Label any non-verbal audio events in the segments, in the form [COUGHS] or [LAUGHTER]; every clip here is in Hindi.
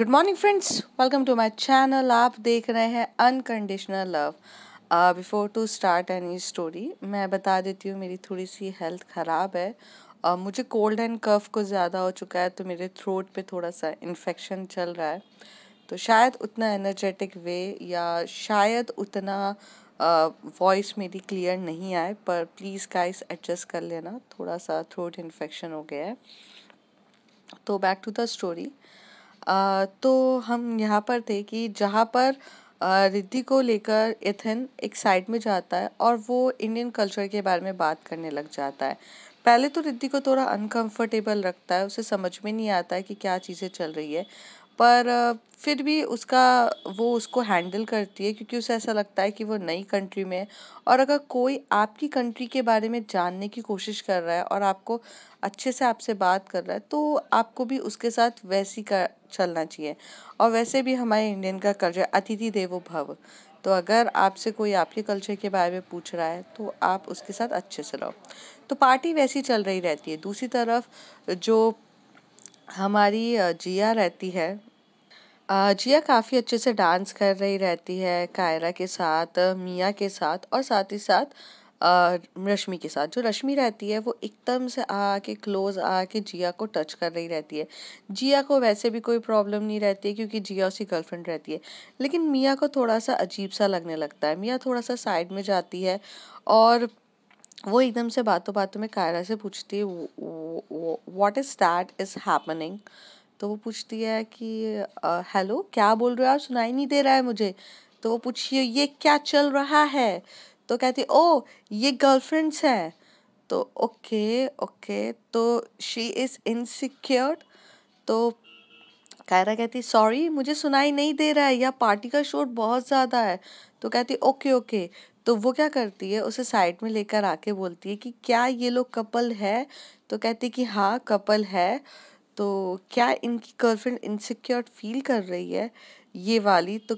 Good morning friends welcome to my channel आप देख रहे हैं unconditional love before to start any story मैं बता देती हूँ मेरी थोड़ी सी हेल्थ ख़राब है uh, मुझे कोल्ड एंड कफ को ज़्यादा हो चुका है तो मेरे थ्रोट पे थोड़ा सा इन्फेक्शन चल रहा है तो शायद उतना एनर्जेटिक वे या शायद उतना वॉइस uh, मेरी क्लियर नहीं आए पर प्लीज़ गाइस एडजस्ट कर लेना थोड़ा सा थ्रोट इन्फेक्शन हो गया है तो बैक टू द स्टोरी तो हम यहाँ पर थे कि जहाँ पर रिद्धि को लेकर एथेन एक साइड में जाता है और वो इंडियन कल्चर के बारे में बात करने लग जाता है पहले तो रिद्धि को थोड़ा अनकंफर्टेबल रखता है उसे समझ में नहीं आता है कि क्या चीज़ें चल रही है पर फिर भी उसका वो उसको हैंडल करती है क्योंकि उसे ऐसा लगता है कि वो नई कंट्री में है और अगर कोई आपकी कंट्री के बारे में जानने की कोशिश कर रहा है और आपको अच्छे से आपसे बात कर रहा है तो आपको भी उसके साथ वैसी का चलना चाहिए और वैसे भी हमारे इंडियन का कल्चर अतिथि देवो भव तो अगर आपसे कोई आपके कल्चर के बारे में पूछ रहा है तो आप उसके साथ अच्छे से रहो तो पार्टी वैसी चल रही रहती है दूसरी तरफ जो हमारी जिया रहती है जिया काफ़ी अच्छे से डांस कर रही रहती है कायरा के साथ मिया के साथ और साथ ही साथ रश्मि के साथ जो रश्मि रहती है वो एकदम से आके क्लोज आके जिया को टच कर रही रहती है जिया को वैसे भी कोई प्रॉब्लम नहीं रहती है क्योंकि जिया उसकी गर्लफ्रेंड रहती है लेकिन मियाँ को थोड़ा सा अजीब सा लगने लगता है मियाँ थोड़ा सा साइड में जाती है और वो एकदम से बातों बातों में कायरा से पूछती है what is that is happening तो वो पूछती है कि हेलो क्या बोल रहे हो आप सुनाई नहीं दे रहा है मुझे तो वो पूछिए ये क्या चल रहा है तो कहती ओ ये गर्लफ्रेंड्स हैं तो ओके ओके तो शी इज़ इनसिक्योर्ड तो कायरा कहती सॉरी मुझे सुनाई नहीं दे रहा है या पार्टी का शोर बहुत ज़्यादा है तो कहती ओके ओके तो वो क्या करती है उसे साइड में लेकर आके बोलती है कि क्या ये लोग कपल है तो कहती है कि हाँ कपल है तो क्या इनकी गर्लफ्रेंड इनसिक्योर फील कर रही है ये वाली तो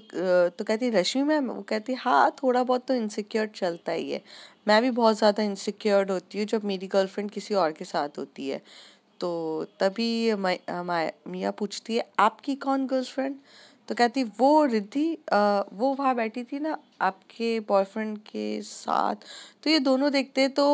तो कहती है रश्मि मैम वो कहती है हाँ थोड़ा बहुत तो इनसिक्योर चलता ही है मैं भी बहुत ज़्यादा इनसिक्योर्ड होती हूँ जब मेरी गर्लफ्रेंड किसी और के साथ होती है तो तभी मैं मियाँ पूछती है आपकी कौन गर्लफ्रेंड तो कहती वो रिद्धि वो वहाँ बैठी थी ना आपके बॉयफ्रेंड के साथ तो ये दोनों देखते तो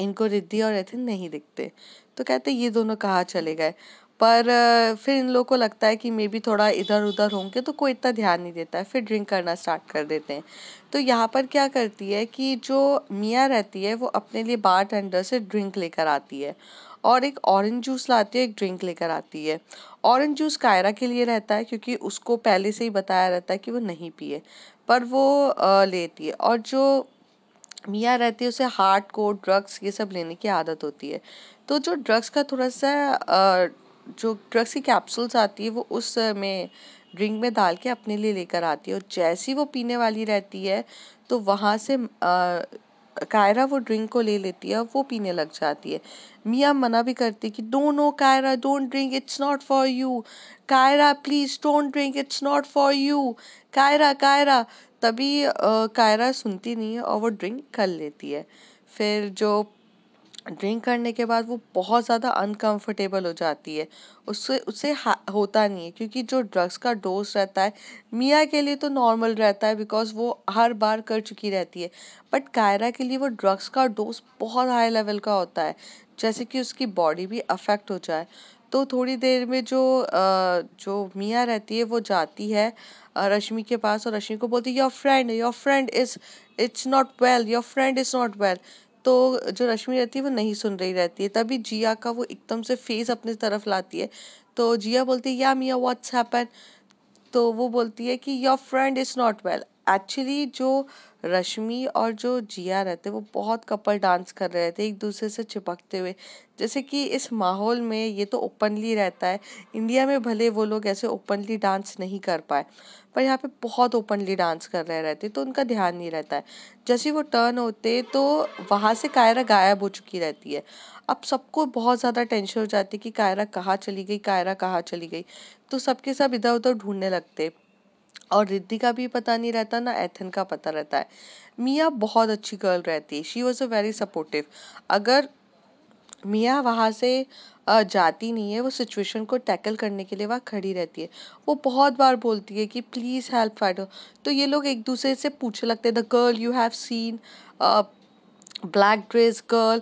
इनको रिद्धि और एथिन नहीं दिखते तो कहते ये दोनों कहाँ चले गए पर फिर इन लोगों को लगता है कि मे बी थोड़ा इधर उधर होंगे तो कोई इतना ध्यान नहीं देता है फिर ड्रिंक करना स्टार्ट कर देते हैं तो यहाँ पर क्या करती है कि जो मियाँ रहती है वो अपने लिए बार टेंडर से ड्रिंक लेकर आती है और एक ऑरेंज जूस लाती है एक ड्रिंक लेकर आती है ऑरेंज जूस कायरा के लिए रहता है क्योंकि उसको पहले से ही बताया रहता है कि वो नहीं पिए पर वो लेती है और जो मियाँ रहती है उसे हार्ट को ड्रग्स ये सब लेने की आदत होती है तो जो ड्रग्स का थोड़ा सा जो ड्रग्स की कैप्सूल्स आती है वो उस में ड्रिंक में डाल के अपने लिए लेकर आती है और जैसी वो पीने वाली रहती है तो वहाँ से कायरा वो ड्रिंक को ले लेती है वो पीने लग जाती है मिया मना भी करती है कि do no Kaira don't drink it's not for you Kaira please don't drink it's not for you Kaira Kaira तभी कायरा सुनती नहीं है और वो ड्रिंक कर लेती है फिर जो ड्रिंक करने के बाद वो बहुत ज़्यादा अनकंफर्टेबल हो जाती है उससे उसे होता नहीं है क्योंकि जो ड्रग्स का डोज़ रहता है मिया के लिए तो नॉर्मल रहता है बिकॉज़ वो हर बार कर चुकी रहती है बट कायरा के लिए वो ड्रग्स का डोज़ बहुत हाई लेवल का होता है जैसे कि उसकी बॉडी भी अफेक्ट हो जाए तो थोड़ी देर में जो जो मियाँ रहती है वो जाती है रश्मि के पास और रश्मि को बोलती है your friend your friend is it's not well your friend is not well तो जो रश्मि रहती है वो नहीं सुन रही रहती है तभी जिया का वो एकदम से फेस अपनी तरफ लाती है तो जिया बोलती है या मिया व्हाट्स हैपन तो वो बोलती है कि your friend is not well actually जो रश्मि और जो जिया रहते वो बहुत कपल डांस कर रहे थे एक दूसरे से चिपकते हुए जैसे कि इस माहौल में ये तो ओपनली रहता है इंडिया में भले वो लोग ऐसे ओपनली डांस नहीं कर पाए पर यहाँ पे बहुत ओपनली डांस कर रहे रहते तो उनका ध्यान नहीं रहता है जैसे वो टर्न होते तो वहाँ से कायरा गायब हो चुकी रहती है अब सबको बहुत ज़्यादा टेंशन हो जाती है कि कायरा कहाँ चली गई कायरा कहाँ चली गई तो सबके सब इधर उधर ढूंढने लगते और रिद्धि का भी पता नहीं रहता ना एथन का पता रहता है मिया बहुत अच्छी गर्ल रहती है she was a very supportive अगर मिया वहाँ से जाती नहीं है वो सिचुएशन को टैकल करने के लिए वहाँ खड़ी रहती है वो बहुत बार बोलती है कि प्लीज़ हेल्प फाइडो तो ये लोग एक दूसरे से पूछने लगते हैं the girl you have seen black dress girl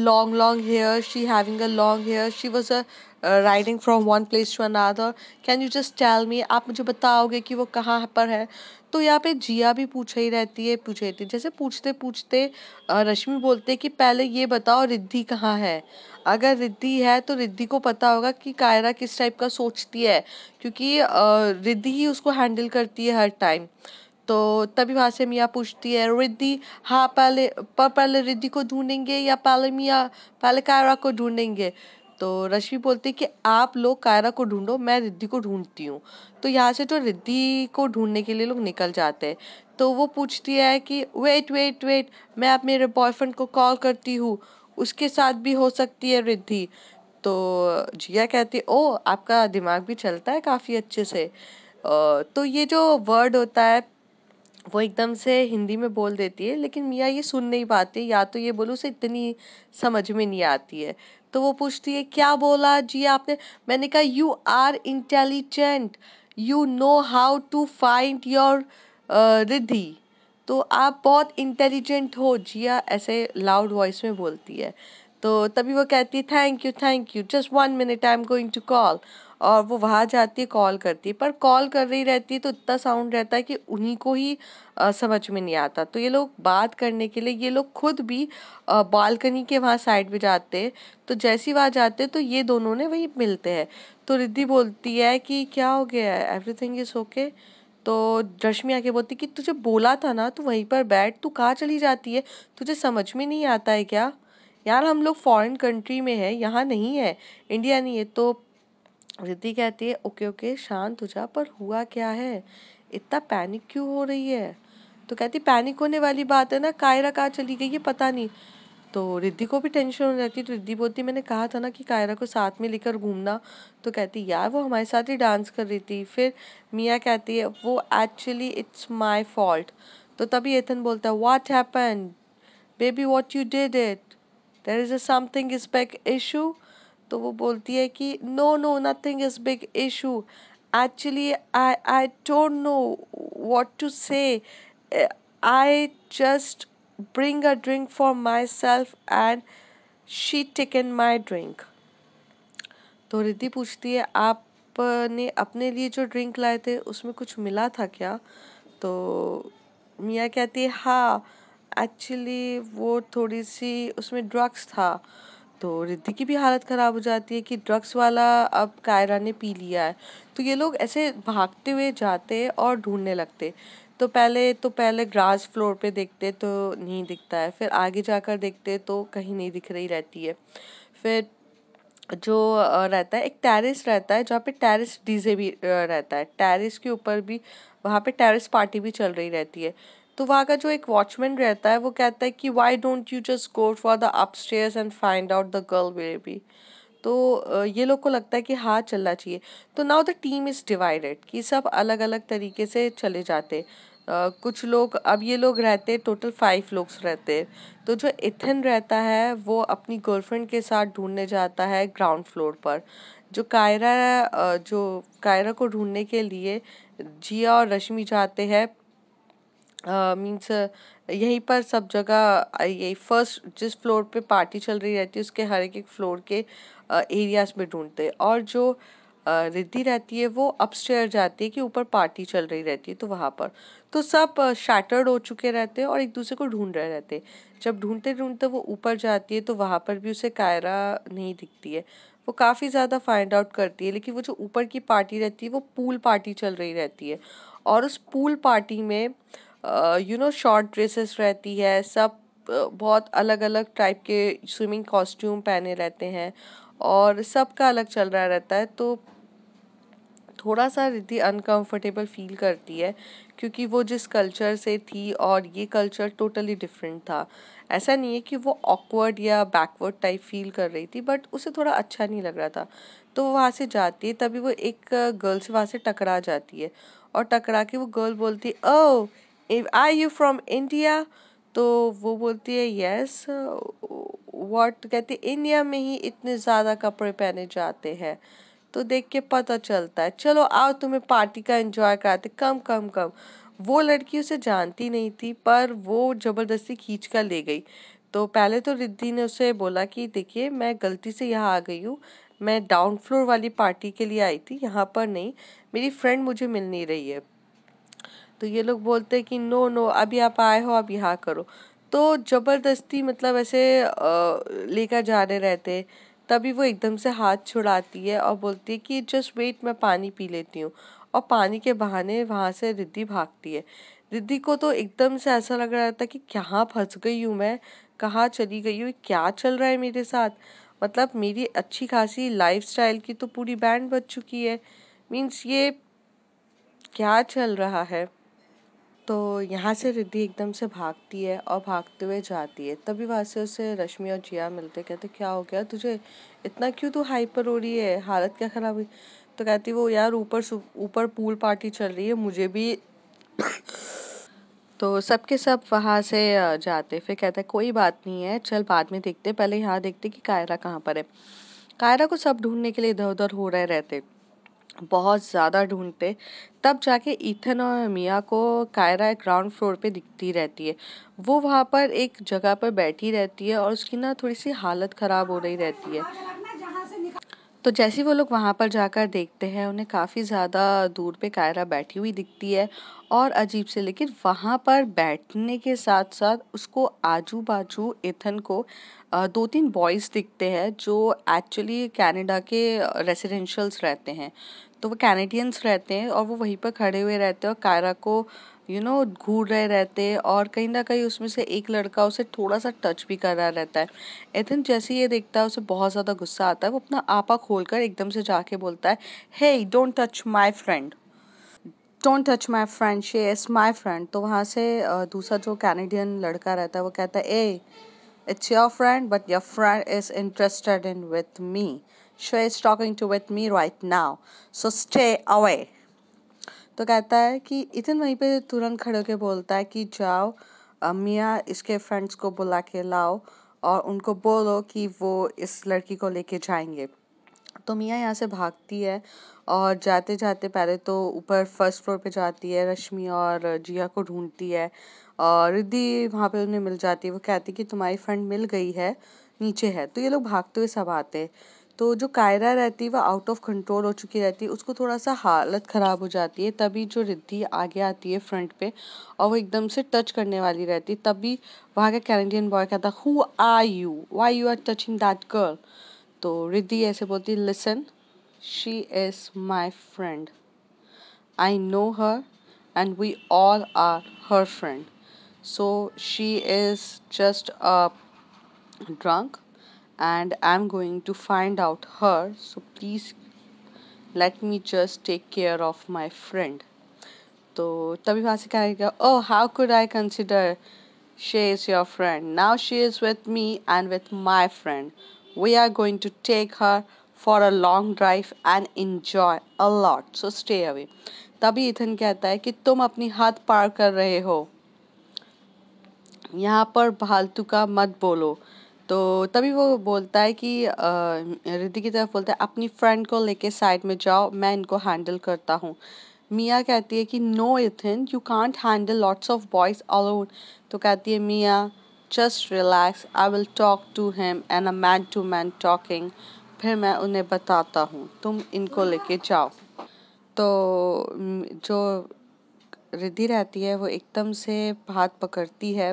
long long hair she having a long hair she was a riding from one place to another can you just tell me आप मुझे बताओगे कि वो कहाँ पर है तो यहाँ पे जिया भी पूछ ही रहती है पूछ रहती है जैसे पूछते पूछते uh, रश्मि बोलते कि पहले ये बताओ रिद्धि कहाँ है अगर रिद्धि है तो रिद्धि को पता होगा कि कायरा किस टाइप का सोचती है क्योंकि uh, रिद्धि ही उसको हैंडल करती है हर टाइम तो तभी वहाँ से मियाँ पूछती है रिद्धि हाँ पहले पर पहले रिद्धि को ढूंढेंगे या पहले मियाँ पहले कायरा को ढूंढेंगे तो रश्मि बोलती है कि आप लोग कायरा को ढूंढो मैं रिद्धि को ढूंढती हूँ तो यहाँ से तो रिद्धि को ढूंढने के लिए लोग निकल जाते हैं तो वो पूछती है कि वेट वेट वेट मैं आप मेरे बॉयफ्रेंड को कॉल करती हूँ उसके साथ भी हो सकती है रिद्धि तो जिया कहती ओ आपका दिमाग भी चलता है काफ़ी अच्छे से तो ये जो वर्ड होता है वो एकदम से हिंदी में बोल देती है लेकिन मियाँ ये सुन नहीं पाती या तो ये बोलूँ उसे इतनी समझ में नहीं आती है तो वो पूछती है क्या बोला जी आपने मैंने कहा you are intelligent you know how to find your Riddhi तो आप बहुत इंटेलिजेंट हो जिया ऐसे लाउड वॉइस में बोलती है तो तभी वो कहती है thank you thank you just one minute I am going to call और वो वहाँ जाती है कॉल करती है पर कॉल कर रही रहती है तो इतना साउंड रहता है कि उन्हीं को ही आ, समझ में नहीं आता तो ये लोग बात करने के लिए ये लोग खुद भी बालकनी के वहाँ साइड में जाते हैं तो जैसी वहाँ जाते हैं तो ये दोनों ने वही मिलते हैं तो रिद्धि बोलती है कि क्या हो गया है एवरीथिंग इज़ ओके तो रश्मि आके बोलती कि तुझे बोला था ना तो वहीं पर बैठ तू कहाँ चली जाती है तुझे समझ में नहीं आता है क्या यार हम लोग फॉरेन कंट्री में है यहाँ नहीं है इंडिया नहीं है तो रिद्धि कहती है ओके ओके शांत हो जा पर हुआ क्या है इतना पैनिक क्यों हो रही है तो कहती पैनिक होने वाली बात है ना कायरा कहाँ चली गई है पता नहीं तो रिद्धि को भी टेंशन हो जाती तो रिद्धि बोलती मैंने कहा था ना कि कायरा को साथ में लेकर घूमना तो कहती यार वो हमारे साथ ही डांस कर रही थी फिर मियाँ कहती है वो एक्चुअली इट्स माई फॉल्ट तो तभी एथन बोलता है what happen baby what you did it there is a something is big issue तो वो बोलती है कि no no nothing is big issue actually I I don't know what to say I just bring a drink for myself and she taken my drink तो रिद्धि पूछती है आपने अपने लिए जो ड्रिंक लाए थे उसमें कुछ मिला था क्या तो मियाँ कहती है हाँ एक्चुअली वो थोड़ी सी उसमें ड्रग्स था तो रिद्धि की भी हालत ख़राब हो जाती है कि ड्रग्स वाला अब कायरा ने पी लिया है तो ये लोग ऐसे भागते हुए जाते और ढूंढने लगते तो पहले तो पहले ग्रास फ्लोर पे देखते तो नहीं दिखता है फिर आगे जाकर देखते तो कहीं नहीं दिख रही रहती है फिर जो रहता है एक टेरिस रहता है जहाँ पे टेरिस डीजे भी रहता है टेरिस के ऊपर भी वहाँ पे टेरिस पार्टी भी चल रही रहती है तो वहाँ का जो एक वॉचमैन रहता है वो कहता है कि why don't you just go for the upstairs and find out the girl way be तो ये लोग को लगता है कि हाँ चलना चाहिए तो now the team is divided कि सब अलग अलग तरीके से चले जाते Uh, कुछ लोग अब ये लोग रहते टोटल फाइव लोग रहते तो जो इथन रहता है वो अपनी गर्लफ्रेंड के साथ ढूंढने जाता है ग्राउंड फ्लोर पर जो कायरा जो कायरा को ढूंढने के लिए जिया और रश्मि जाते हैं मीन्स यहीं पर सब जगह ये फर्स्ट जिस फ्लोर पे पार्टी चल रही रहती है उसके हर एक फ्लोर के एरियाज में ढूंढते हैं और जो रिद्धि रहती है वो अपस्टेयर जाती है कि ऊपर पार्टी चल रही रहती है तो वहाँ पर तो सब शैटर्ड हो चुके रहते हैं और एक दूसरे को ढूंढ रहे रहते हैं जब ढूंढते ढूंढते वो ऊपर जाती है तो वहाँ पर भी उसे कायरा नहीं दिखती है वो काफ़ी ज़्यादा फाइंड आउट करती है लेकिन वो जो ऊपर की पार्टी रहती है वो पूल पार्टी चल रही रहती है और उस पूल पार्टी में यू नो शॉर्ट ड्रेसेस रहती है सब बहुत अलग अलग टाइप के स्विमिंग कॉस्ट्यूम पहने रहते हैं और सबका अलग चल रहा रहता है तो थोड़ा सा रिद्धि अनकंफर्टेबल फील करती है क्योंकि वो जिस कल्चर से थी और ये कल्चर टोटली डिफरेंट था ऐसा नहीं है कि वो ऑकवर्ड या बैकवर्ड टाइप फील कर रही थी बट उसे थोड़ा अच्छा नहीं लग रहा था तो वो वहाँ से जाती है तभी वो एक गर्ल से वहाँ से टकरा जाती है और टकरा के वो गर्ल बोलती है oh I you from India तो वो बोलती है यस व्हाट कहते इंडिया में ही इतने ज़्यादा कपड़े पहने जाते हैं तो देख के पता चलता है चलो आओ तुम्हें पार्टी का एंजॉय कराते कम कम कम वो लड़की उसे जानती नहीं थी पर वो ज़बरदस्ती खींच कर ले गई तो पहले तो रिद्धि ने उसे बोला कि देखिए मैं गलती से यहाँ आ गई हूँ मैं डाउन फ्लोर वाली पार्टी के लिए आई थी यहाँ पर नहीं मेरी फ्रेंड मुझे मिल नहीं रही है तो ये लोग बोलते हैं कि नो नो अभी आप आए हो आप यहाँ करो तो ज़बरदस्ती मतलब ऐसे लेकर जा रहे रहते तभी वो एकदम से हाथ छुड़ाती है और बोलती है कि जस्ट वेट मैं पानी पी लेती हूँ और पानी के बहाने वहाँ से रिद्धि भागती है रिद्धि को तो एकदम से ऐसा लग रहा था कि कहाँ फंस गई हूँ मैं कहाँ चली गई हूँ क्या चल रहा है मेरे साथ मतलब मेरी अच्छी खासी लाइफ की तो पूरी बैंड बच चुकी है मीन्स ये क्या चल रहा है तो यहाँ से रिद्धि एकदम से भागती है और भागते हुए जाती है तभी वहाँ से उसे रश्मि और जिया मिलते कहते क्या हो गया तुझे इतना क्यों तू हाइपर हो रही है हालत क्या ख़राब हुई तो कहती वो यार ऊपर ऊपर पूल पार्टी चल रही है मुझे भी [COUGHS] तो सबके सब वहाँ से जाते फिर कहते कोई बात नहीं है चल बाद में देखते पहले यहाँ देखते कि कायरा कहाँ पर है कायरा को सब ढूंढने के लिए इधर उधर हो रहे रहते बहुत ज़्यादा ढूंढते तब जाके ईथन और मियाँ को कायरा ग्राउंड फ्लोर पे दिखती रहती है वो वहाँ पर एक जगह पर बैठी रहती है और उसकी ना थोड़ी सी हालत ख़राब हो रही रहती है तो जैसे वो लोग वहाँ पर जाकर देखते हैं उन्हें काफ़ी ज़्यादा दूर पे कायरा बैठी हुई दिखती है और अजीब से लेकिन वहाँ पर बैठने के साथ साथ उसको आजू बाजू एथन को दो तीन बॉयज़ दिखते हैं जो एक्चुअली कनाडा के रेजिडेंशल्स रहते हैं तो वो कैनेडियंस रहते हैं और वो वहीं पर खड़े हुए रहते हैं और कायरा को यू नो घूर रहे रहते हैं और कहीं ना कहीं उसमें से एक लड़का उसे थोड़ा सा टच भी कर रहा रहता है एथन जैसे ये देखता है उसे बहुत ज़्यादा गुस्सा आता है वो अपना आपा खोल कर एकदम से जाके बोलता है hey don't touch my friend don't touch my friend she is my friend तो वहाँ से दूसरा जो कैनेडियन लड़का रहता है वो कहता है eh it's your friend but your friend is interested in with me she is talking to with me right now so stay away तो कहता है कि इतन वहीं पे तुरंत खड़े होकर बोलता है कि जाओ मियाँ इसके फ्रेंड्स को बुला के लाओ और उनको बोलो कि वो इस लड़की को लेके जाएंगे तो मियाँ यहाँ से भागती है और जाते जाते पहले तो ऊपर फर्स्ट फ्लोर पे जाती है रश्मि और जिया को ढूंढती है और रिद्धि वहाँ पे उन्हें मिल जाती है वो कहती है कि तुम्हारी फ्रेंड मिल गई है नीचे है तो ये लोग भागते हुए सब आते हैं तो जो कायरा रहती है वह आउट ऑफ कंट्रोल हो चुकी रहती है उसको थोड़ा सा हालत ख़राब हो जाती है तभी जो रिद्धि आगे आती है फ्रंट पे और वो एकदम से टच करने वाली रहती है तभी वहाँ का कैनेडियन बॉय कहता who are you why you are touching that girl तो रिद्धि ऐसे बोलती है listen she is my friend I know her and we all are her friend so she is just a drunk and I'm going to find out her so please let me just take care of my friend तो तभी वहाँ से कहेगा oh how could I consider she is your friend. Now she is with me and with my friend. We are going to take her for a long drive and enjoy a lot. So stay away. तभी इथन कहता है कि तुम अपनी हद पार कर रहे हो यहाँ पर फालतू का मत बोलो तो तभी वो बोलता है कि रिद्धि की तरफ बोलता है अपनी फ्रेंड को लेके साइड में जाओ मैं इनको हैंडल करता हूँ मिया कहती है कि no Ethan you can't handle lots of boys alone तो कहती है Mia just relax I will talk to him and a man to man talking फिर मैं उन्हें बताता हूँ तुम इनको लेके जाओ तो जो रिद्धि रहती है वो एकदम से हाथ पकड़ती है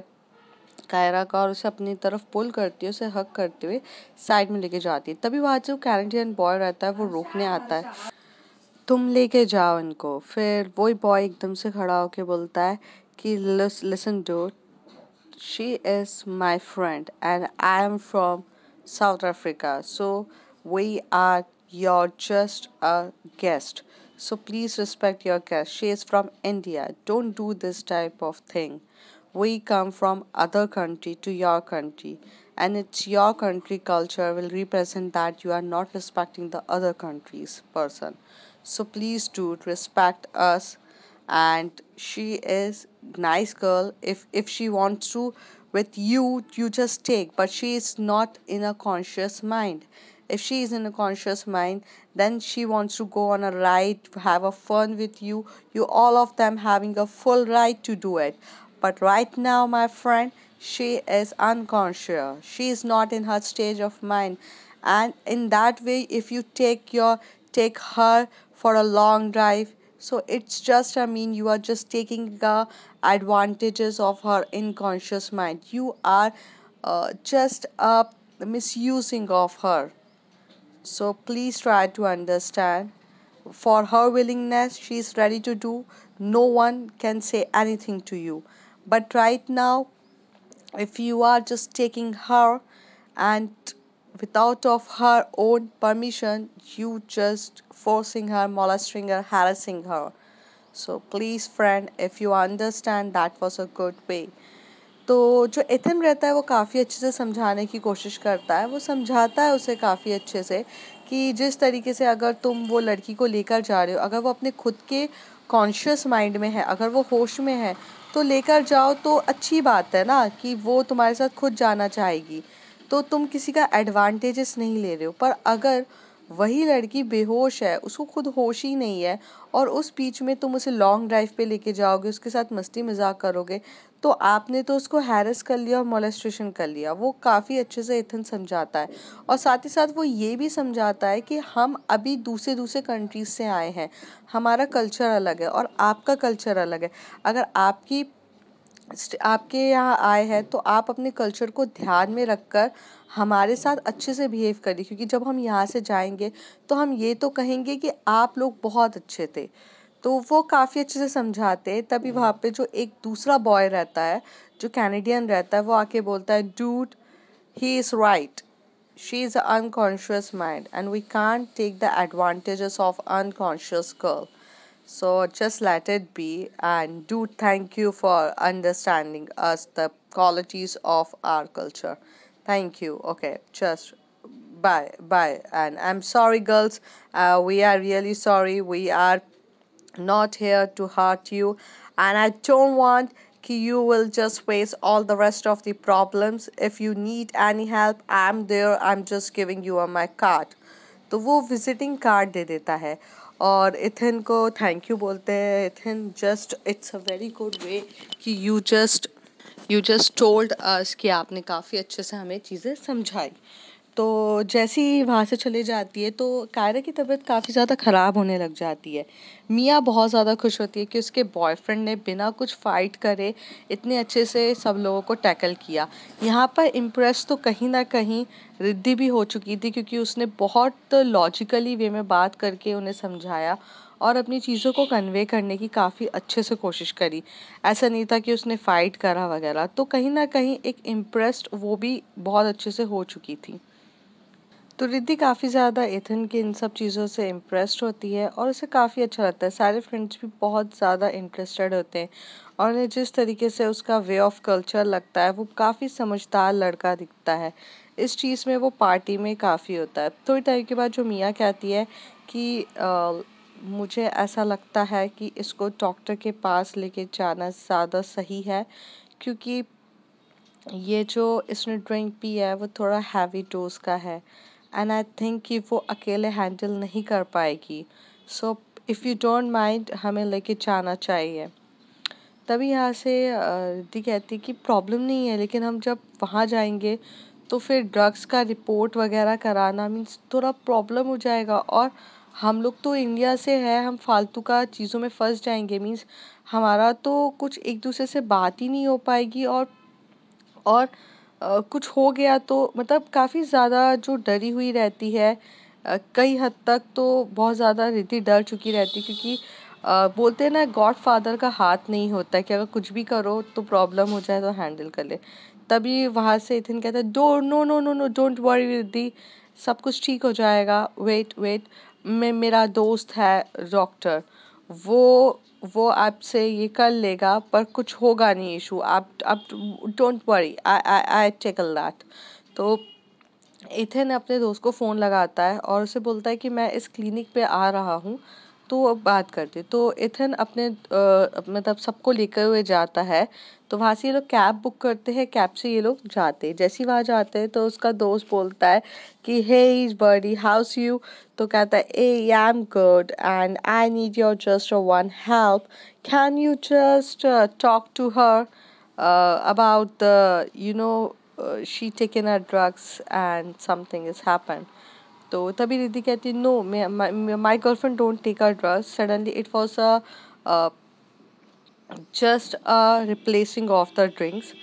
कायरा का और उसे अपनी तरफ पुल करती है उसे हक करते हुए साइड में लेके जाती है तभी वहाँ जो कैनेडियन बॉय रहता है वो रोकने आता है तुम लेके जाओ इनको फिर वही बॉय एकदम से खड़ा होके बोलता है कि listen do she is my friend and I am from South Africa so we are your just a guest so please respect your guest she is from India don't do this type of thing we come from other country to your country and it's your country culture will represent that you are not respecting the other country's person so please do respect us and she is nice girl if if she wants to with you you just take but she is not in a conscious mind if she is in a conscious mind then she wants to go on a ride have a fun with you you all of them having a full right to do it but right now, my friend, she is unconscious. She is not in her stage of mind. And in that way, if you take your take her for a long drive, so it's just I mean you are just taking the advantages of her unconscious mind. You are uh, just a misusing of her. So please try to understand for her willingness she is ready to do no one can say anything to you but right now if you are just taking her and without of her own permission you just forcing her molesting her harassing her so please friend if you understand that was a good way तो जो एथन रहता है वो काफ़ी अच्छे से समझाने की कोशिश करता है वो समझाता है उसे काफ़ी अच्छे से कि जिस तरीके से अगर तुम वो लड़की को लेकर जा रहे हो अगर वो अपने खुद के कॉन्शियस माइंड में है अगर वो होश में है तो लेकर जाओ तो अच्छी बात है ना कि वो तुम्हारे साथ खुद जाना चाहेगी तो तुम किसी का एडवांटेजेस नहीं ले रहे हो पर अगर वही लड़की बेहोश है उसको खुद होश ही नहीं है और उस बीच में तुम उसे लॉन्ग ड्राइव पे लेके जाओगे उसके साथ मस्ती मजाक करोगे तो आपने तो उसको हैरस कर लिया और मोलेस्ट्रेशन कर लिया वो काफ़ी अच्छे से इथन समझाता है और साथ ही साथ वो ये भी समझाता है कि हम अभी दूसरे दूसरे कंट्रीज से आए हैं हमारा कल्चर अलग है और आपका कल्चर अलग है अगर आपकी आपके यहाँ आए हैं तो आप अपने कल्चर को ध्यान में रख कर हमारे साथ अच्छे से बिहेव करी क्योंकि जब हम यहाँ से जाएंगे तो हम ये तो कहेंगे कि आप लोग बहुत अच्छे थे तो वो काफ़ी अच्छे से समझाते हैं तभी हम्म। वहाँ पे जो एक दूसरा बॉय रहता है जो कैनेडियन रहता है वो आके बोलता है dude he is right she is unconscious mind and we can take the advantages of unconscious girl so just let it be and do thank you for understanding us the qualities of our culture thank you okay just bye bye and i'm sorry girls uh, we are really sorry we are not here to hurt you and i don't want you will just face all the rest of the problems if you need any help i'm there i'm just giving you my card तो वो विजिटिंग कार्ड दे देता है और इथिन को थैंक यू बोलते हैं Ethan just it's a very good way कि you just you just told us कि आपने काफ़ी अच्छे से हमें चीज़ें समझाई तो जैसे ही वहाँ से चले जाती है तो कायरा की तबीयत काफ़ी ज़्यादा ख़राब होने लग जाती है मियाँ बहुत ज़्यादा खुश होती है कि उसके बॉयफ्रेंड ने बिना कुछ फाइट करे इतने अच्छे से सब लोगों को टैकल किया यहाँ पर इम्प्रेस तो कहीं ना कहीं रिद्धि भी हो चुकी थी क्योंकि उसने बहुत लॉजिकली वे में बात करके उन्हें समझाया और अपनी चीज़ों को कन्वे करने की काफ़ी अच्छे से कोशिश करी ऐसा नहीं था कि उसने फाइट करा वगैरह तो कहीं ना कहीं एक इम्प्रेस्ड वो भी बहुत अच्छे से हो चुकी थी तो रिद्धि काफ़ी ज़्यादा एथन के इन सब चीज़ों से इम्प्रेस्ड होती है और उसे काफ़ी अच्छा लगता है सारे फ्रेंड्स भी बहुत ज़्यादा इंटरेस्टेड होते हैं और उन्हें जिस तरीके से उसका वे ऑफ कल्चर लगता है वो काफ़ी समझदार लड़का दिखता है इस चीज़ में वो पार्टी में काफ़ी होता है थोड़ी टाइम के बाद जो मियाँ कहती है कि मुझे ऐसा लगता है कि इसको डॉक्टर के पास लेके जाना ज़्यादा सही है क्योंकि ये जो इसने ड्रिंक पी है वो थोड़ा हैवी डोज का है एंड आई थिंक कि वो अकेले हैंडल नहीं कर पाएगी so if you don't mind हमें लेके जाना चाहिए तभी यहाँ से दी कहती कि प्रॉब्लम नहीं है लेकिन हम जब वहाँ जाएंगे तो फिर ड्रग्स का रिपोर्ट वगैरह कराना मीन्स थोड़ा प्रॉब्लम हो जाएगा और हम लोग तो इंडिया से है हम फालतू का चीज़ों में फंस जाएंगे मीन्स हमारा तो कुछ एक दूसरे से बात ही नहीं हो पाएगी और और कुछ हो गया तो मतलब काफ़ी ज़्यादा जो डरी हुई रहती है कई हद तक तो बहुत ज़्यादा रिद्धि डर चुकी रहती क्योंकि बोलते हैं ना गॉड फादर का हाथ नहीं होता कि अगर कुछ भी करो तो प्रॉब्लम हो जाए तो हैंडल कर ले तभी वहाँ से इथिन कहता है do no no no no don't worry Riddhi सब कुछ ठीक हो जाएगा वेट वेट में मेरा दोस्त है डॉक्टर वो वो आपसे ये कर लेगा पर कुछ होगा नहीं इशू आप आप don't worry I tackle that तो एथेन अपने दोस्त को फ़ोन लगाता है और उसे बोलता है कि मैं इस क्लिनिक पे आ रहा हूँ तो वो बात करते तो इथन अपने मतलब सबको लेकर हुए जाता है तो वहाँ से ये लोग कैब बुक करते हैं कैब से ये लोग जाते हैं जैसे ही वहाँ जाते हैं तो उसका दोस्त बोलता है कि hey is buddy how's you तो कहता है eh I am good and I need your just one help can you just talk to her about the you know she taken a drugs and something is happen तो तभी दीदी कहती नो मैं my girlfriend don't take our dress suddenly it was a just a replacing of the drinks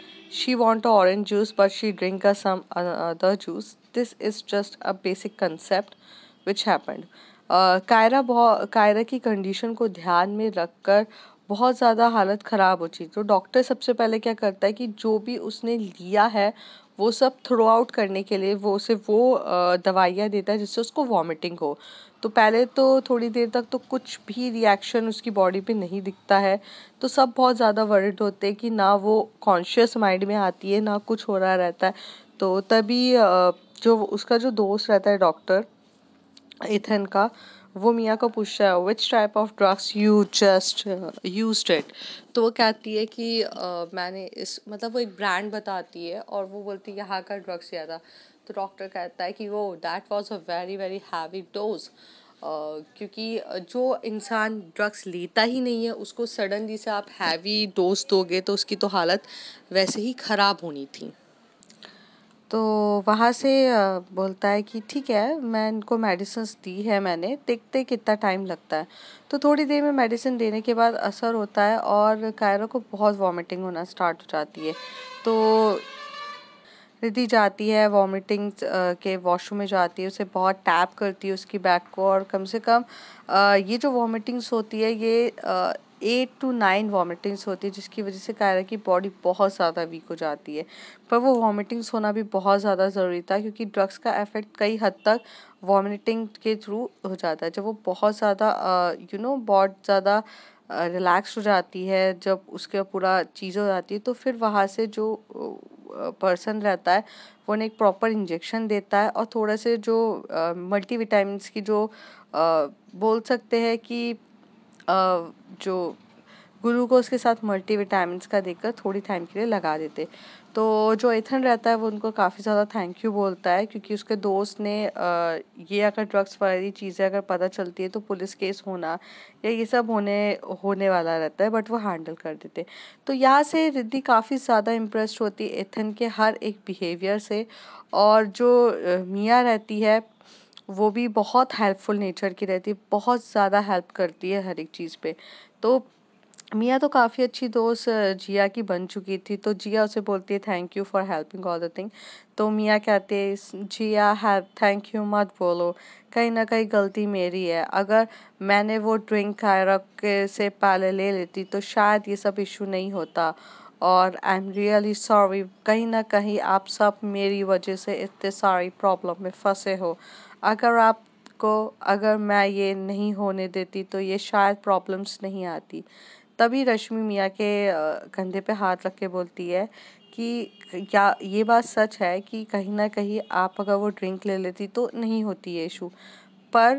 she want a orange juice but she drink a some other juice this is just a basic concept which happened Kaira बहुत कायरा की कंडीशन को ध्यान में रख कर बहुत ज़्यादा हालत ख़राब हो चुकी तो डॉक्टर सबसे पहले क्या करता है कि जो भी उसने लिया है वो सब थ्रो आउट करने के लिए वो उसे वो दवाइयाँ देता है जिससे उसको वॉमिटिंग हो तो पहले तो थोड़ी देर तक तो कुछ भी रिएक्शन उसकी बॉडी पे नहीं दिखता है तो सब बहुत ज़्यादा वर्ड होते हैं कि ना वो कॉन्शियस माइंड में आती है ना कुछ हो रहा रहता है तो तभी जो उसका जो दोस्त रहता है डॉक्टर इथेन का वो मियाँ को पूछता है which type of drugs you just use it तो वो कहती है कि आ, मैंने इस मतलब वो एक ब्रांड बताती है और वो बोलती है यहाँ का ड्रग्स ज़्यादा था तो डॉक्टर कहता है कि वो that was a very very heavy dose क्योंकि जो इंसान ड्रग्स लेता ही नहीं है उसको सडनली से आप हैवी डोज दोगे तो उसकी तो हालत वैसे ही ख़राब होनी थी तो वहाँ से बोलता है कि ठीक है मैं इनको मेडिसिन दी है मैंने देखते कितना टाइम लगता है तो थोड़ी देर में मेडिसिन देने के बाद असर होता है और कायरा को बहुत वॉमिटिंग होना स्टार्ट हो जाती है तो रिधि जाती है वॉमिटिंग के वॉशरूम में जाती है उसे बहुत टैप करती है उसकी बैक को और कम से कम ये जो वॉमिटिंग्स होती है ये एट टू नाइन वॉमिटिंग्स होती है जिसकी वजह से कायरा की बॉडी बहुत ज़्यादा वीक हो जाती है पर वो वॉमिटिंग्स होना भी बहुत ज़्यादा ज़रूरी था क्योंकि ड्रग्स का इफ़ेक्ट कई हद तक वॉमिटिंग के थ्रू हो जाता है जब वो बहुत ज़्यादा यू नो बहुत ज़्यादा रिलैक्स हो जाती है जब उसके पूरा चीज़ हो जाती है तो फिर वहाँ से जो पर्सन रहता है वो उन्हें एक प्रॉपर इंजेक्शन देता है और थोड़ा से जो मल्टी विटामिन की जो बोल सकते हैं कि जो गुरु को उसके साथ मल्टीविटामिन्स का देकर थोड़ी टाइम के लिए लगा देते तो जो एथन रहता है वो उनको काफ़ी ज़्यादा थैंक यू बोलता है क्योंकि उसके दोस्त ने ये अगर ड्रग्स वाली चीज़ें अगर पता चलती है तो पुलिस केस होना या ये सब होने होने वाला रहता है बट वो हैंडल कर देते तो यहाँ से रिद्धि काफ़ी ज़्यादा इम्प्रेस्ड होती है एथन के हर एक बिहेवियर से और जो मियाँ रहती है वो भी बहुत हेल्पफुल नेचर की रहती है बहुत ज़्यादा हेल्प करती है हर एक चीज़ पे तो मियाँ तो काफ़ी अच्छी दोस्त जिया की बन चुकी थी तो जिया उसे बोलती है thank you for helping all the thing तो मियाँ कहते हैं जिया है थैंक यू मत बोलो कहीं ना कहीं गलती मेरी है अगर मैंने वो ड्रिंक कायरा से पहले ले लेती तो शायद ये सब इशू नहीं होता और आई एम रियली सॉरी कहीं ना कहीं आप सब मेरी वजह से इतने सारी प्रॉब्लम में फंसे हो अगर आपको अगर मैं ये नहीं होने देती तो ये शायद प्रॉब्लम्स नहीं आती तभी रश्मि मियाँ के कंधे पे हाथ रख के बोलती है कि क्या ये बात सच है कि कहीं ना कहीं आप अगर वो ड्रिंक ले लेती तो नहीं होती ये इशू पर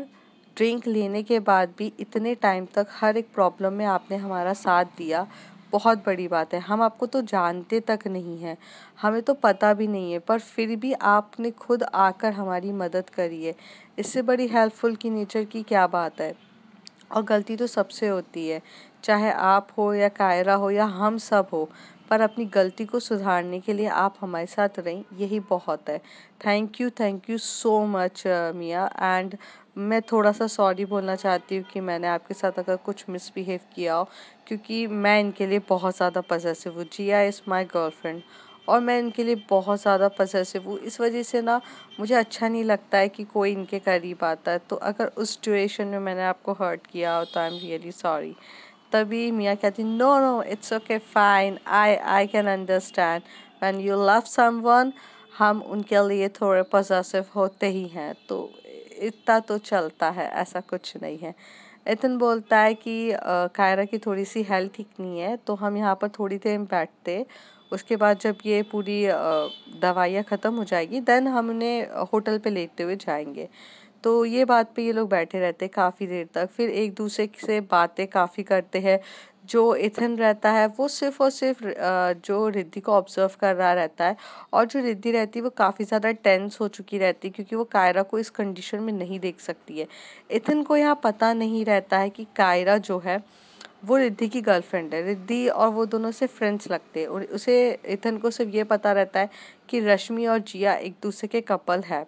ड्रिंक लेने के बाद भी इतने टाइम तक हर एक प्रॉब्लम में आपने हमारा साथ दिया बहुत बड़ी बात है हम आपको तो जानते तक नहीं हैं हमें तो पता भी नहीं है पर फिर भी आपने खुद आकर हमारी मदद करी है इससे बड़ी हेल्पफुल की नेचर की क्या बात है और गलती तो सबसे होती है चाहे आप हो या कायरा हो या हम सब हो पर अपनी गलती को सुधारने के लिए आप हमारे साथ रहें यही बहुत है thank you thank you so much Mia and मैं थोड़ा सा सॉरी बोलना चाहती हूँ कि मैंने आपके साथ अगर कुछ मिसबिहेव किया हो क्योंकि मैं इनके लिए बहुत ज़्यादा पजेसिव हूँ जिया इज़ माई गर्लफ्रेंड और मैं इनके लिए बहुत ज़्यादा पजेसिव हूँ इस वजह से ना मुझे अच्छा नहीं लगता है कि कोई इनके करीब आता है तो अगर उस सिचुएशन में मैंने आपको हर्ट किया हो तो आई एम रियली सॉरी तभी मियाँ कहती no no it's okay fine I I can understand when you love someone हम उनके लिए थोड़े पजेसिव होते ही हैं तो इतना तो चलता है ऐसा कुछ नहीं है इतन बोलता है कि कायरा की थोड़ी सी हेल्थ ठीक नहीं है तो हम यहाँ पर थोड़ी देर बैठते उसके बाद जब ये पूरी दवाइयाँ ख़त्म हो जाएगी देन हम उन्हें होटल पे लेटते हुए जाएंगे तो ये बात पे ये लोग बैठे रहते काफ़ी देर तक फिर एक दूसरे से बातें काफ़ी करते हैं जो इथिन रहता है वो सिर्फ़ और सिर्फ जो रिद्धि को ऑब्ज़र्व कर रहा रहता है और जो रिद्धि रहती है वो काफ़ी ज़्यादा टेंस हो चुकी रहती है क्योंकि वो कायरा को इस कंडीशन में नहीं देख सकती है इथिन को यहाँ पता नहीं रहता है कि कायरा जो है वो रिद्धि की गर्लफ्रेंड है रिद्धि और वो दोनों से फ्रेंड्स लगते हैं और उसे इथन को सिर्फ ये पता रहता है कि रश्मि और जिया एक दूसरे के कपल है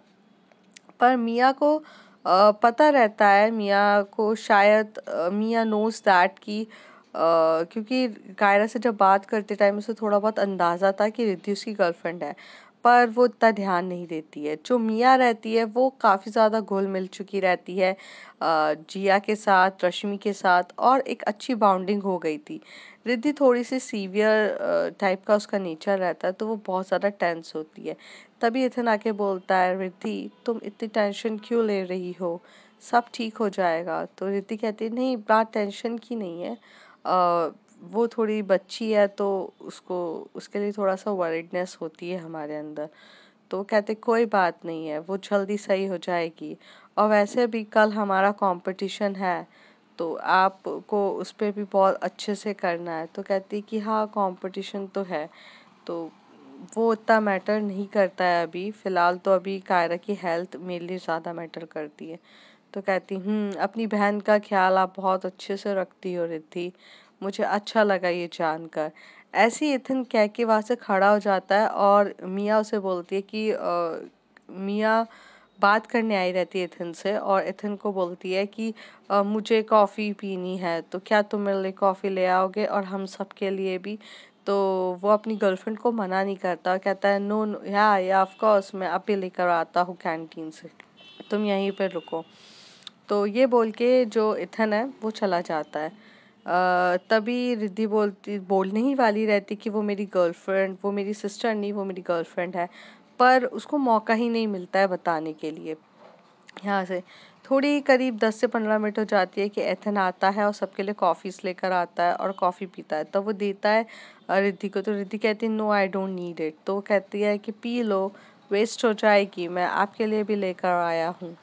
पर मियाँ को पता रहता है मियाँ को शायद मियाँ नोज दैट की क्योंकि कायरा से जब बात करते टाइम उसे थोड़ा बहुत अंदाज़ा था कि रिद्धि उसकी गर्लफ्रेंड है पर वो इतना ध्यान नहीं देती है जो मिया रहती है वो काफ़ी ज़्यादा घुल मिल चुकी रहती है जिया के साथ रश्मि के साथ और एक अच्छी बाउंडिंग हो गई थी रिद्धि थोड़ी सी सीवियर टाइप का उसका नेचर रहता है तो वो बहुत ज़्यादा टेंस होती है तभी इथन आके बोलता है रिद्धि तुम इतनी टेंशन क्यों ले रही हो सब ठीक हो जाएगा तो रिद्धि कहती है नहीं बात टेंशन की नहीं है वो थोड़ी बच्ची है तो उसको उसके लिए थोड़ा सा वर्डनेस होती है हमारे अंदर तो कहते कोई बात नहीं है वो जल्दी सही हो जाएगी और वैसे भी कल हमारा कंपटीशन है तो आपको उस पर भी बहुत अच्छे से करना है तो कहती कि हाँ कंपटीशन तो है तो वो उतना मैटर नहीं करता है अभी फ़िलहाल तो अभी कायरा की हेल्थ मेरे लिए ज़्यादा मैटर करती है तो कहती हम्म, अपनी बहन का ख्याल आप बहुत अच्छे से रखती हो रिद्धि मुझे अच्छा लगा ये जानकर ऐसे ही इथिन कह के वहाँ से खड़ा हो जाता है और मियाँ उसे बोलती है कि मियाँ बात करने आई रहती है इथिन से और इथिन को बोलती है कि आ, मुझे कॉफ़ी पीनी है तो क्या तुम मेरे लिए कॉफ़ी ले आओगे और हम सब के लिए भी तो वो अपनी गर्लफ्रेंड को मना नहीं करता और कहता है नो नो या या ऑफकोर्स मैं अभी लेकर आता हूँ कैंटीन से तुम यहीं पर रुको तो ये बोल के जो इथन है वो चला जाता है तभी रिद्धि बोलती बोलने ही वाली रहती कि वो मेरी गर्लफ्रेंड वो मेरी सिस्टर नहीं वो मेरी गर्लफ्रेंड है पर उसको मौका ही नहीं मिलता है बताने के लिए यहाँ से थोड़ी करीब दस से पंद्रह मिनट हो जाती है कि एथन आता है और सबके लिए कॉफ़ीज़ लेकर आता है और कॉफ़ी पीता है तब तो वो देता है रिद्धि को तो रिद्धि कहती है no I don't need it तो वो कहती है कि पी लो वेस्ट हो जाएगी मैं आपके लिए भी लेकर आया हूँ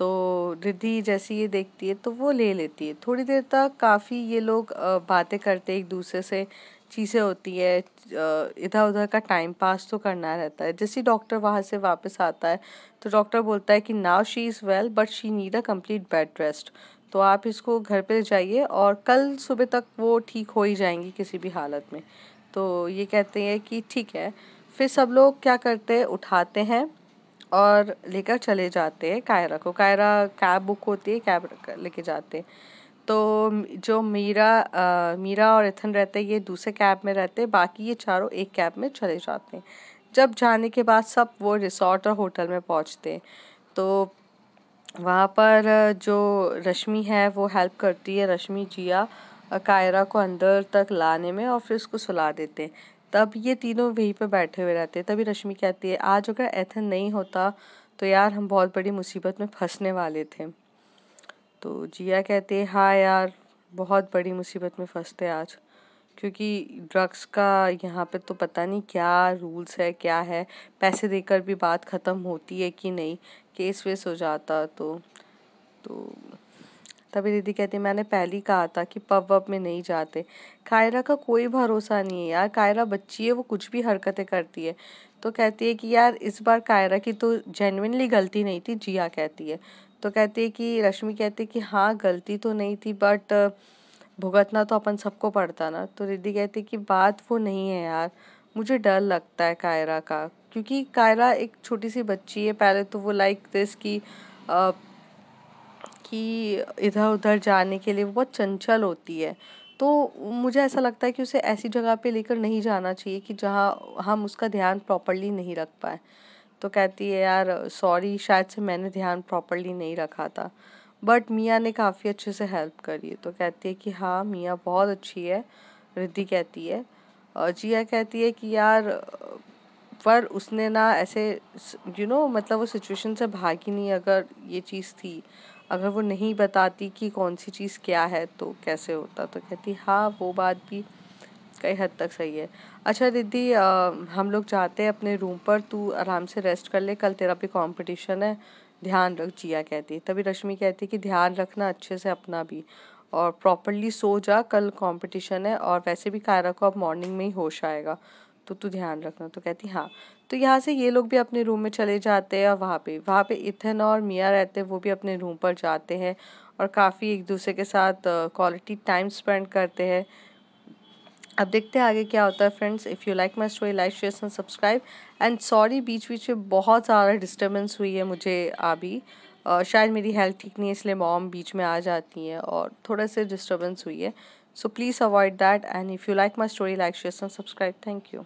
तो रिद्धि जैसी ये देखती है तो वो ले लेती है थोड़ी देर तक काफ़ी ये लोग बातें करते एक दूसरे से चीज़ें होती है इधर उधर का टाइम पास तो करना रहता है जैसे ही डॉक्टर वहाँ से वापस आता है तो डॉक्टर बोलता है कि now she is well but she need a complete bed rest तो आप इसको घर पे जाइए और कल सुबह तक वो ठीक हो ही जाएंगी किसी भी हालत में तो ये कहते हैं कि ठीक है फिर सब लोग क्या करते हैं उठाते हैं और लेकर चले जाते हैं कायरा को कायरा कैब बुक होती है कैब लेके जाते हैं तो जो मीरा मीरा और इथन रहते हैं ये दूसरे कैब में रहते हैं बाकी ये चारों एक कैब में चले जाते हैं जब जाने के बाद सब वो रिसोर्ट और होटल में पहुँचते तो वहाँ पर जो रश्मि है वो हेल्प करती है रश्मि जिया कायरा को अंदर तक लाने में और फिर उसको सुला देते हैं तब ये तीनों वहीं पे बैठे हुए रहते हैं तभी रश्मि कहती है आज अगर एथन नहीं होता तो यार हम बहुत बड़ी मुसीबत में फंसने वाले थे तो जिया कहते हैं हाँ यार बहुत बड़ी मुसीबत में फंसते आज क्योंकि ड्रग्स का यहाँ पे तो पता नहीं क्या रूल्स है क्या है पैसे देकर भी बात ख़त्म होती है कि नहीं केस वेस हो जाता तो तो तभी दीदी कहती मैंने पहले ही कहा था कि पब वब में नहीं जाते कायरा का कोई भरोसा नहीं है यार कायरा बच्ची है वो कुछ भी हरकतें करती है तो कहती है कि यार इस बार कायरा की तो जेनविनली गलती नहीं थी जिया कहती है तो कहती है कि रश्मि कहती है कि हाँ गलती तो नहीं थी बट भुगतना तो अपन सबको पड़ता ना तो दीदी कहती है कि बात वो नहीं है यार मुझे डर लगता है कायरा का क्योंकि कायरा एक छोटी सी बच्ची है पहले तो वो लाइक दिस की कि इधर उधर जाने के लिए बहुत चंचल होती है तो मुझे ऐसा लगता है कि उसे ऐसी जगह पे लेकर नहीं जाना चाहिए कि जहाँ हम उसका ध्यान प्रॉपर्ली नहीं रख पाए तो कहती है यार सॉरी शायद से मैंने ध्यान प्रॉपर्ली नहीं रखा था बट मियाँ ने काफ़ी अच्छे से हेल्प करी तो कहती है कि हाँ मियाँ बहुत अच्छी है रिद्धि कहती है और जिया कहती है कि यार पर उसने ना ऐसे यू you नो know, मतलब वो सिचुएशन से भागी नहीं अगर ये चीज़ थी अगर वो नहीं बताती कि कौन सी चीज़ क्या है तो कैसे होता तो कहती हाँ वो बात भी कई हद तक सही है अच्छा दीदी हम लोग जाते हैं अपने रूम पर तू आराम से रेस्ट कर ले कल तेरा भी कॉम्पिटिशन है ध्यान रख जिया कहती है तभी रश्मि कहती है कि ध्यान रखना अच्छे से अपना भी और प्रॉपरली सो जा कल कंपटीशन है और वैसे भी कायरा को अब मॉर्निंग में ही होश आएगा तो तू ध्यान रखना तो कहती हाँ तो यहाँ से ये लोग भी अपने रूम में चले जाते हैं और वहाँ पे वहाँ पे इथन और मियाँ रहते हैं वो भी अपने रूम पर जाते हैं और काफ़ी एक दूसरे के साथ क्वालिटी टाइम स्पेंड करते हैं अब देखते हैं आगे क्या होता है friends if you like my story like share and subscribe and sorry बीच बीच में बहुत सारा डिस्टर्बेंस हुई है मुझे अभी uh, शायद मेरी हेल्थ ठीक नहीं है इसलिए मॉम बीच में आ जाती हैं और थोड़ा से डिस्टर्बेंस हुई है so please avoid that and if you like my story like share and subscribe thank you